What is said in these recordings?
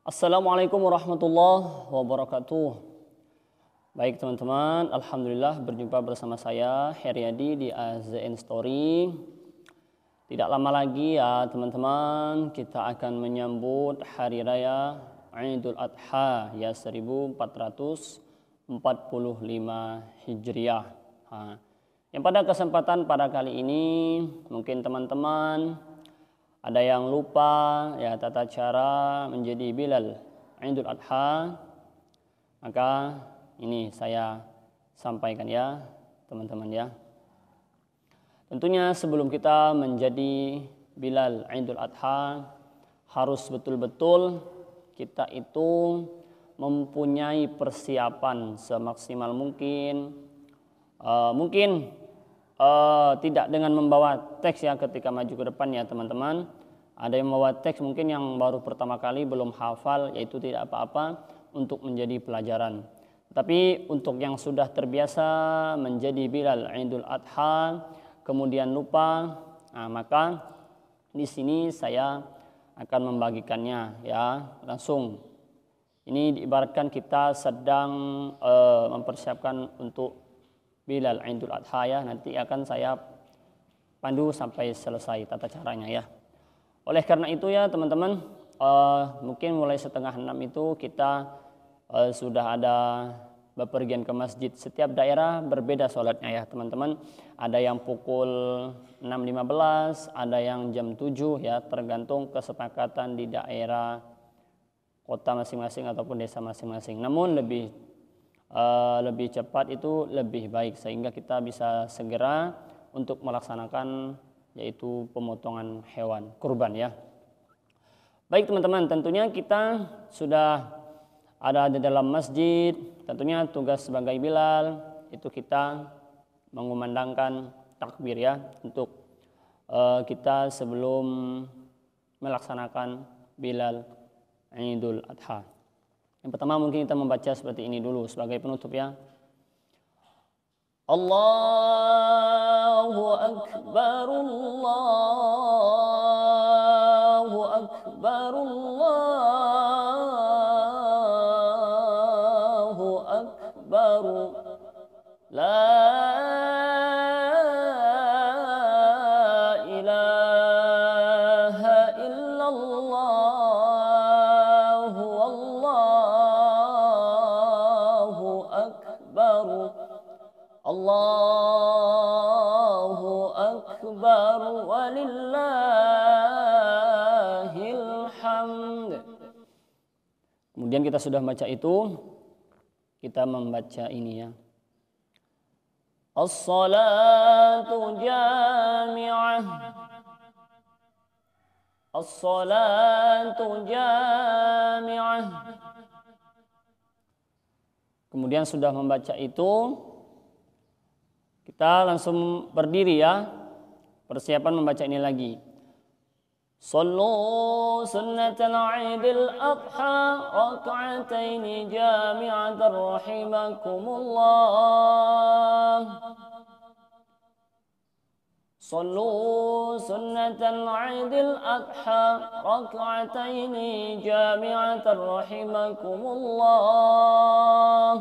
Assalamualaikum warahmatullahi wabarakatuh. Baik teman-teman, alhamdulillah berjumpa bersama saya Heriadi di AZN Story. Tidak lama lagi ya teman-teman, kita akan menyambut hari raya Idul Adha ya 1445 Hijriah. Yang pada kesempatan pada kali ini mungkin teman-teman ada yang lupa ya tata cara menjadi Bilal Idul Adha. Maka ini saya sampaikan ya teman-teman ya. Tentunya sebelum kita menjadi Bilal Idul Adha harus betul-betul kita itu mempunyai persiapan semaksimal mungkin. E, mungkin uh, tidak dengan membawa teks ya ketika maju ke depan ya teman-teman. Ada yang membawa teks mungkin yang baru pertama kali belum hafal yaitu tidak apa-apa untuk menjadi pelajaran. Tapi untuk yang sudah terbiasa menjadi Bilal Idul Adha kemudian lupa nah, maka di sini saya akan membagikannya ya langsung. Ini diibaratkan kita sedang uh, mempersiapkan untuk Bilal Aindul Adha ya. Nanti akan saya pandu sampai selesai tata caranya ya. Oleh karena itu ya teman-teman, uh, mungkin mulai setengah enam itu kita uh, sudah ada bepergian ke masjid. Setiap daerah berbeda sholatnya ya teman-teman. Ada yang pukul 6.15, ada yang jam 7 ya tergantung kesepakatan di daerah kota masing-masing ataupun desa masing-masing. Namun lebih Eh, lebih cepat itu lebih baik sehingga kita bisa segera untuk melaksanakan yaitu pemotongan hewan kurban ya. Baik teman-teman, tentunya kita sudah ada di dalam masjid. Tentunya tugas sebagai Bilal itu kita mengumandangkan takbir ya untuk uh, kita sebelum melaksanakan Bilal Idul Adha. Yang pertama mungkin kita membaca seperti ini dulu sebagai penutup ya. Allahu akbar Allah الله أكبر ولله الحمد Kemudian kita sudah baca itu, kita membaca ini ya. As-salatu jami'ah As-salatu jami'ah Kemudian sudah membaca itu, kita langsung berdiri ya. Persiapan membaca ini lagi. صلوا سنة العيد الأضحى ركعتين جامعة رحمكم الله صلوا سنة العيد الأضحى ركعتين جامعة رحمكم الله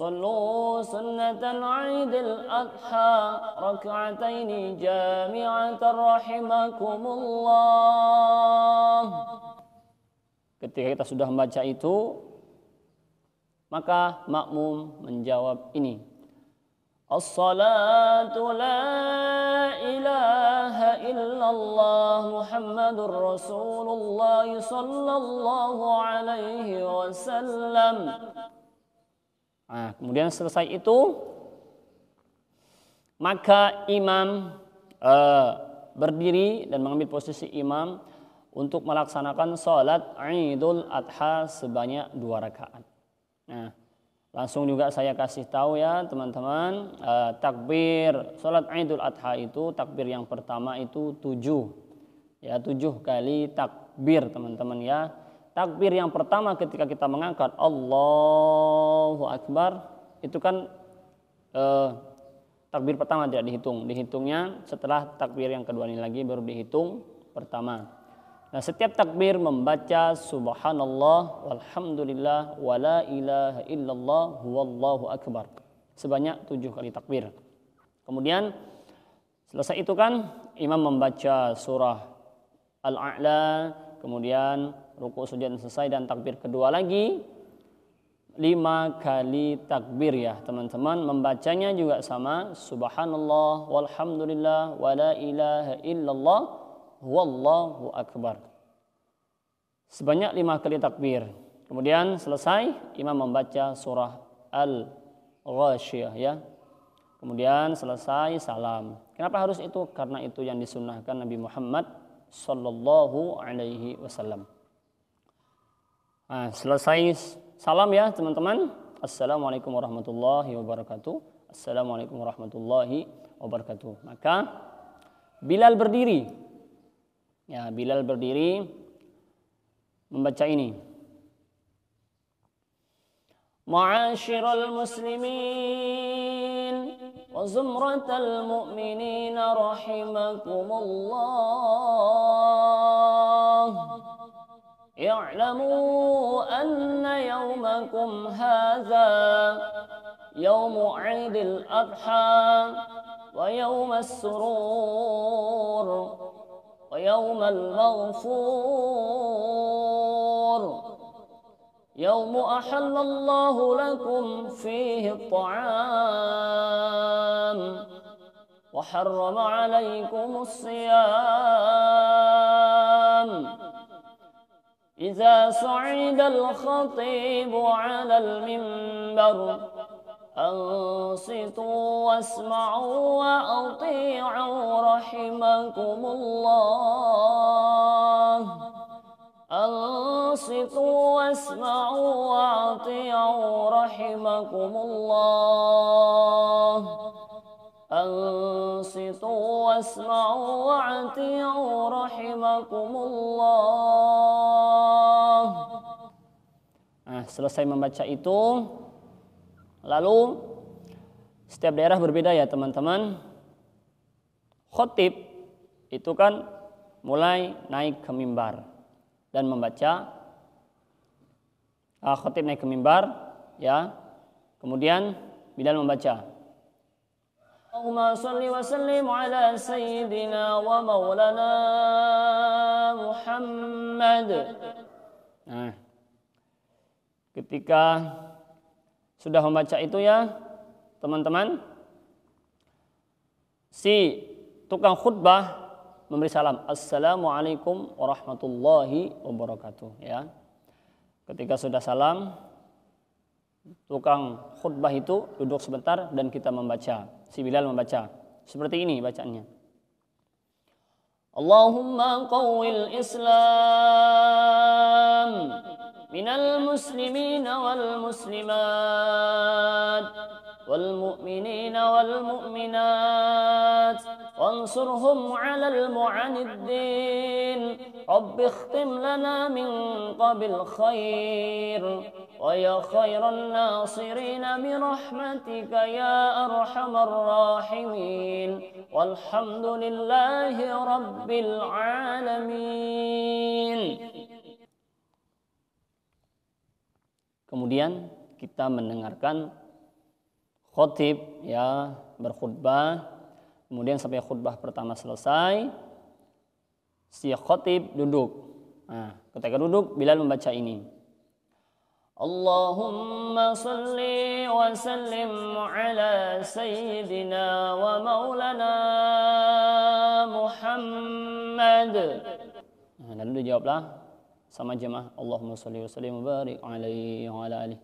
صلوا سنة العيد الأضحى ركعتين جامعة رحمكم الله Ketika kita sudah membaca itu, maka makmum menjawab ini. As-salatu la ilaha illallah Muhammadur Rasulullah sallallahu alaihi wasallam. Nah, kemudian selesai itu maka imam e, berdiri dan mengambil posisi imam untuk melaksanakan sholat Idul Adha sebanyak dua rakaat. Nah, langsung juga saya kasih tahu ya teman-teman e, takbir sholat Idul Adha itu takbir yang pertama itu tujuh ya tujuh kali takbir teman-teman ya Takbir yang pertama ketika kita mengangkat Allahu Akbar itu kan eh, takbir pertama tidak dihitung. Dihitungnya setelah takbir yang kedua ini lagi baru dihitung pertama. Nah, setiap takbir membaca subhanallah Alhamdulillah wala ilaha illallah wallahu akbar sebanyak tujuh kali takbir. Kemudian selesai itu kan imam membaca surah Al-A'la kemudian ruku sujud selesai dan takbir kedua lagi lima kali takbir ya teman-teman membacanya juga sama subhanallah walhamdulillah wala ilaha illallah wallahu akbar sebanyak lima kali takbir kemudian selesai imam membaca surah al ghasyiyah ya kemudian selesai salam kenapa harus itu karena itu yang disunnahkan Nabi Muhammad Sallallahu Alaihi Wasallam. Ah, selesai salam ya teman-teman. Assalamualaikum warahmatullahi wabarakatuh. Assalamualaikum warahmatullahi wabarakatuh. Maka Bilal berdiri. Ya, Bilal berdiri membaca ini. Ma'asyiral muslimin وزمرة المؤمنين رحمكم الله اعلموا أن يومكم هذا يوم عيد الأضحى ويوم السرور ويوم المغفور يوم أحل الله لكم فيه الطعام وحرم عليكم الصيام إذا صعد الخطيب على المنبر أنصتوا واسمعوا وأطيعوا رحمكم الله أنصتوا واسمعوا وأطيعوا رحمكم الله أنصتوا واسمعوا وأطيعوا رحمكم الله Nah, selesai membaca itu, lalu setiap daerah berbeda ya teman-teman. Khotib itu kan mulai naik ke mimbar dan membaca uh, ah, khotib naik ke mimbar ya kemudian Bilal membaca Allahumma salli wa sallim ala sayyidina wa maulana Muhammad nah ketika sudah membaca itu ya teman-teman si tukang khutbah memberi salam assalamualaikum warahmatullahi wabarakatuh ya ketika sudah salam tukang khutbah itu duduk sebentar dan kita membaca si Bilal membaca seperti ini bacaannya Allahumma qawil islam minal muslimin wal muslimat والمؤمنين والمؤمنات وانصرهم على المعاندين رب اختم لنا من قبل خير ويا خير الناصرين برحمتك يا أرحم الراحمين والحمد لله رب العالمين Kemudian kita mendengarkan khotib ya berkhutbah kemudian sampai khutbah pertama selesai si khotib duduk nah, ketika duduk Bilal membaca ini Allahumma salli wa sallim ala sayyidina wa maulana Muhammad nah, lalu dijawablah sama jemaah Allahumma salli wa sallim wa barik alaihi wa ala alihi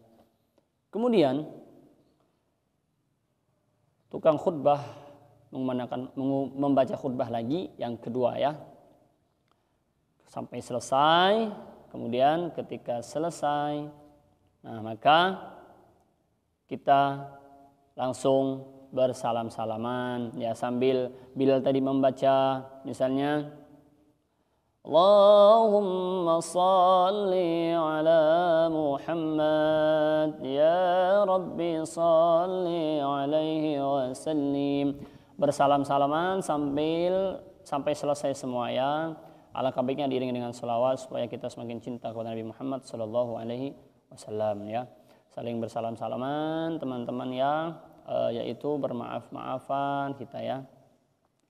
kemudian tukang khutbah mengumandangkan membaca khutbah lagi yang kedua ya. Sampai selesai, kemudian ketika selesai, nah maka kita langsung bersalam-salaman ya sambil Bilal tadi membaca misalnya اللهم صل على محمد يا ربي صل عليه وسلم bersalam-salaman sambil sampai selesai semua ya alangkah baiknya diiringi dengan selawat supaya kita semakin cinta kepada Nabi Muhammad Shallallahu Alaihi Wasallam ya saling bersalam-salaman teman-teman ya e, yaitu bermaaf-maafan kita ya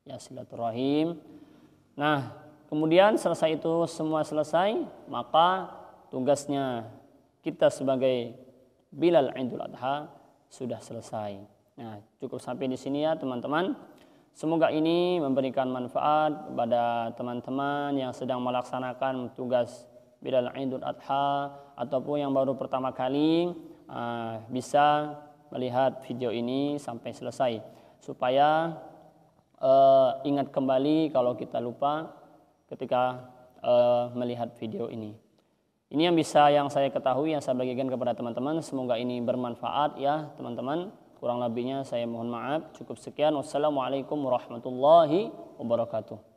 ya silaturahim nah Kemudian selesai itu semua selesai, maka tugasnya kita sebagai Bilal Idul Adha sudah selesai. Nah, cukup sampai di sini ya teman-teman. Semoga ini memberikan manfaat kepada teman-teman yang sedang melaksanakan tugas Bilal Idul Adha ataupun yang baru pertama kali uh, bisa melihat video ini sampai selesai supaya uh, ingat kembali kalau kita lupa ketika uh, melihat video ini. Ini yang bisa yang saya ketahui yang saya bagikan kepada teman-teman. Semoga ini bermanfaat ya teman-teman. Kurang lebihnya saya mohon maaf. Cukup sekian. Wassalamualaikum warahmatullahi wabarakatuh.